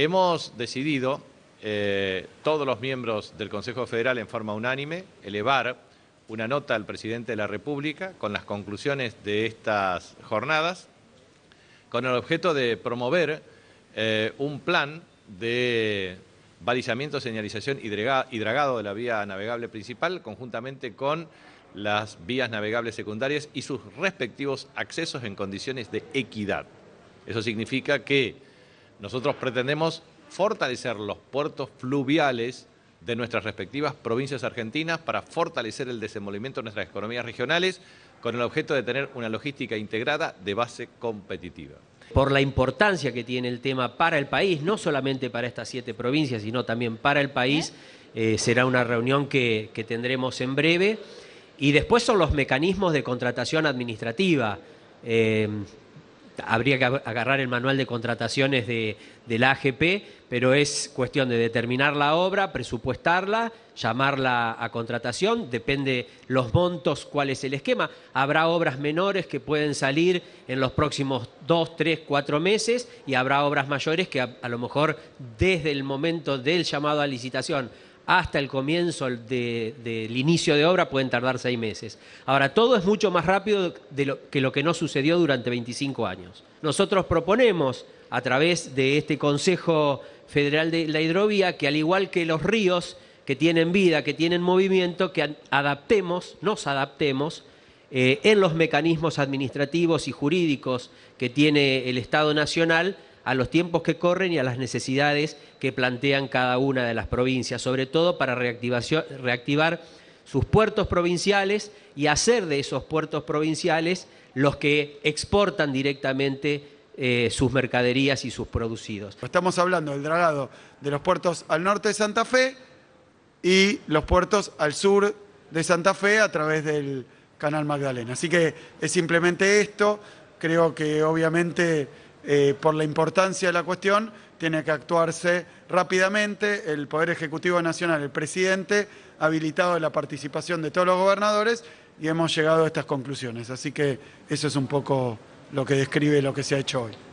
Hemos decidido, eh, todos los miembros del Consejo Federal en forma unánime, elevar una nota al presidente de la República con las conclusiones de estas jornadas, con el objeto de promover eh, un plan de balizamiento, señalización y dragado de la vía navegable principal, conjuntamente con las vías navegables secundarias y sus respectivos accesos en condiciones de equidad. Eso significa que nosotros pretendemos fortalecer los puertos fluviales de nuestras respectivas provincias argentinas para fortalecer el desenvolvimiento de nuestras economías regionales con el objeto de tener una logística integrada de base competitiva. Por la importancia que tiene el tema para el país, no solamente para estas siete provincias, sino también para el país, eh, será una reunión que, tendremos en breve. Y después son los mecanismos de contratación administrativa. Eh, habría que agarrar el manual de contrataciones de, AGP, pero es cuestión de determinar la obra, presupuestarla, llamarla a contratación, depende los montos, cuál es el esquema. Habrá obras menores que pueden salir en los próximos dos, tres, cuatro meses y habrá obras mayores que a lo mejor desde el momento del llamado a licitación hasta el comienzo del inicio de obra pueden tardar seis meses. Ahora, todo es mucho más rápido de que lo que no sucedió durante 25 años. Nosotros proponemos, a través de este Consejo Federal de la Hidrovía, que al igual que los ríos que tienen vida, que tienen movimiento, que adaptemos, nos adaptemos eh, en los mecanismos administrativos y jurídicos que tiene el Estado Nacional a los tiempos que corren y a las necesidades que plantean cada una de las provincias, sobre todo para reactivar sus puertos provinciales y hacer de esos puertos provinciales los que exportan directamente eh, sus mercaderías y sus producidos. Estamos hablando del dragado de los puertos al norte de Santa Fe y los puertos al sur de Santa Fe a través del canal Magdalena. Así que es simplemente esto. Creo que obviamente eh, por la importancia de la cuestión, tiene que actuarse rápidamente. El Poder Ejecutivo Nacional, el presidente, ha habilitado la participación de todos los gobernadores y hemos llegado a estas conclusiones. Así que eso es un poco lo que describe lo que se ha hecho hoy.